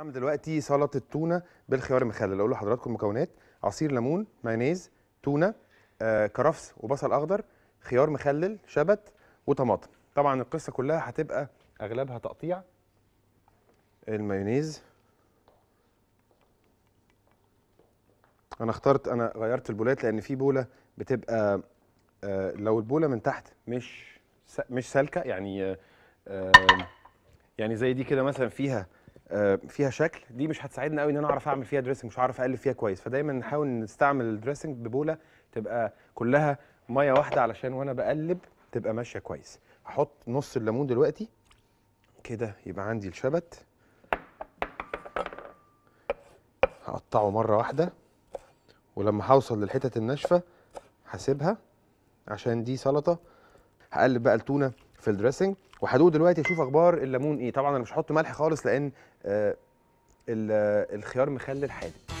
هعمل دلوقتي سلطه تونه بالخيار المخلل اقول لحضراتكم مكونات عصير ليمون مايونيز تونه آه، كرفس وبصل اخضر خيار مخلل شبت وطماطم طبعا القصه كلها هتبقى اغلبها تقطيع المايونيز انا اخترت انا غيرت البولات لان في بوله بتبقى آه، لو البوله من تحت مش مش سالكه يعني آه،, آه، يعني زي دي كده مثلا فيها آه، فيها شكل دي مش هتساعدنا قوي ان انا اعرف اعمل فيها دريسنج مش هعرف اقلب فيها كويس فدايما نحاول نستعمل الدريسنج ببوله تبقى كلها ميه واحده علشان وانا بقلب تبقى ماشيه كويس هحط نص الليمون دلوقتي كده يبقى عندي الشبت هقطعه مره واحده ولما هوصل للحتت الناشفه هسيبها عشان دي سلطه هقلب بقى التونه في الدريسنج وهدوق دلوقتي اشوف اخبار الليمون ايه طبعا انا مش هحط ملح خالص لان آه الخيار مخلل حادق